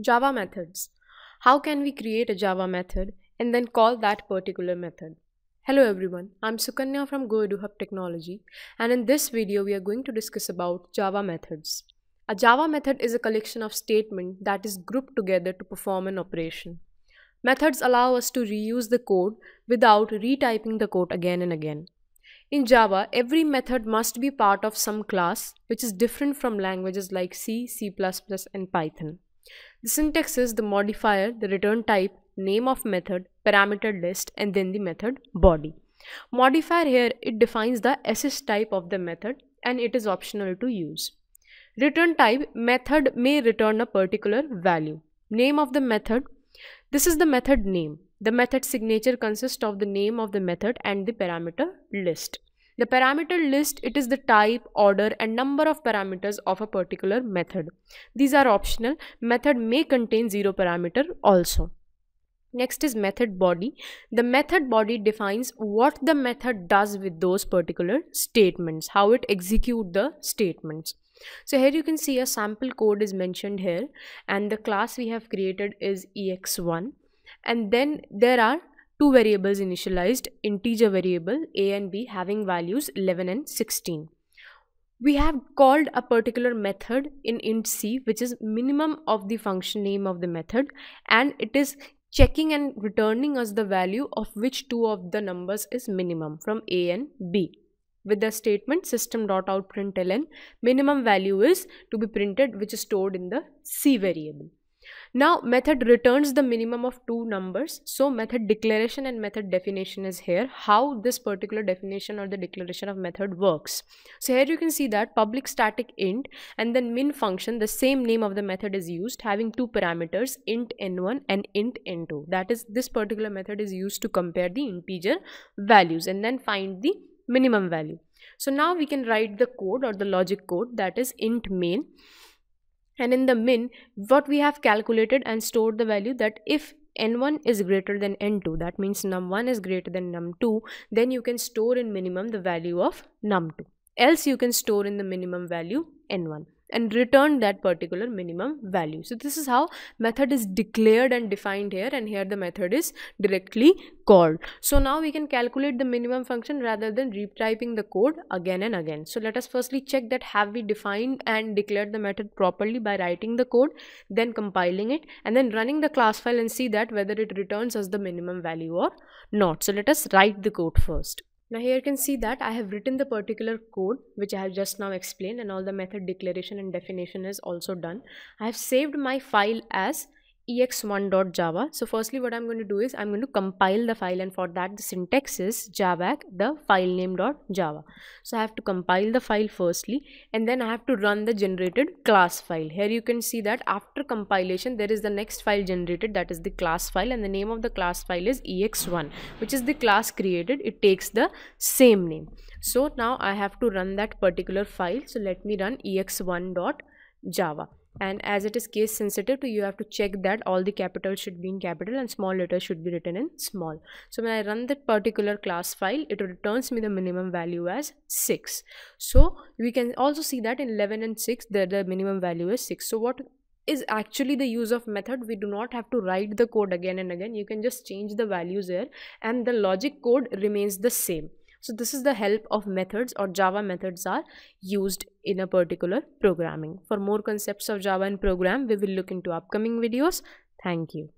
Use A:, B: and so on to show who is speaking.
A: Java methods. How can we create a Java method and then call that particular method? Hello everyone, I'm Sukanya from GoEduHub Technology and in this video we are going to discuss about Java methods. A Java method is a collection of statements that is grouped together to perform an operation. Methods allow us to reuse the code without retyping the code again and again. In Java, every method must be part of some class which is different from languages like C, C++, and Python. The syntax is the modifier, the return type, name of method, parameter list and then the method body. Modifier here, it defines the assist type of the method and it is optional to use. Return type, method may return a particular value. Name of the method, this is the method name. The method signature consists of the name of the method and the parameter list. The parameter list, it is the type, order and number of parameters of a particular method. These are optional. Method may contain zero parameter also. Next is method body. The method body defines what the method does with those particular statements, how it execute the statements. So here you can see a sample code is mentioned here and the class we have created is ex1 and then there are two variables initialized, integer variable a and b having values 11 and 16. We have called a particular method in int c which is minimum of the function name of the method and it is checking and returning us the value of which two of the numbers is minimum from a and b with the statement system.outprintln minimum value is to be printed which is stored in the c variable now method returns the minimum of two numbers. So method declaration and method definition is here. How this particular definition or the declaration of method works. So here you can see that public static int and then min function the same name of the method is used having two parameters int n1 and int n2. That is this particular method is used to compare the integer values and then find the minimum value. So now we can write the code or the logic code that is int main and in the min what we have calculated and stored the value that if n1 is greater than n2 that means num1 is greater than num2 then you can store in minimum the value of num2 else you can store in the minimum value n1 and return that particular minimum value. So this is how method is declared and defined here and here the method is directly called. So now we can calculate the minimum function rather than retyping the code again and again. So let us firstly check that have we defined and declared the method properly by writing the code then compiling it and then running the class file and see that whether it returns us the minimum value or not. So let us write the code first. Now here you can see that I have written the particular code which I have just now explained and all the method declaration and definition is also done. I have saved my file as ex1.java. So firstly, what I'm going to do is I'm going to compile the file and for that the syntax is javac the file name.java. So I have to compile the file firstly and then I have to run the generated class file. Here you can see that after compilation there is the next file generated that is the class file and the name of the class file is ex1 which is the class created. It takes the same name. So now I have to run that particular file. So let me run ex1.java and as it is case sensitive you have to check that all the capital should be in capital and small letters should be written in small so when i run that particular class file it returns me the minimum value as 6 so we can also see that in 11 and 6 the, the minimum value is 6 so what is actually the use of method we do not have to write the code again and again you can just change the values here and the logic code remains the same so this is the help of methods or Java methods are used in a particular programming. For more concepts of Java and program, we will look into upcoming videos. Thank you.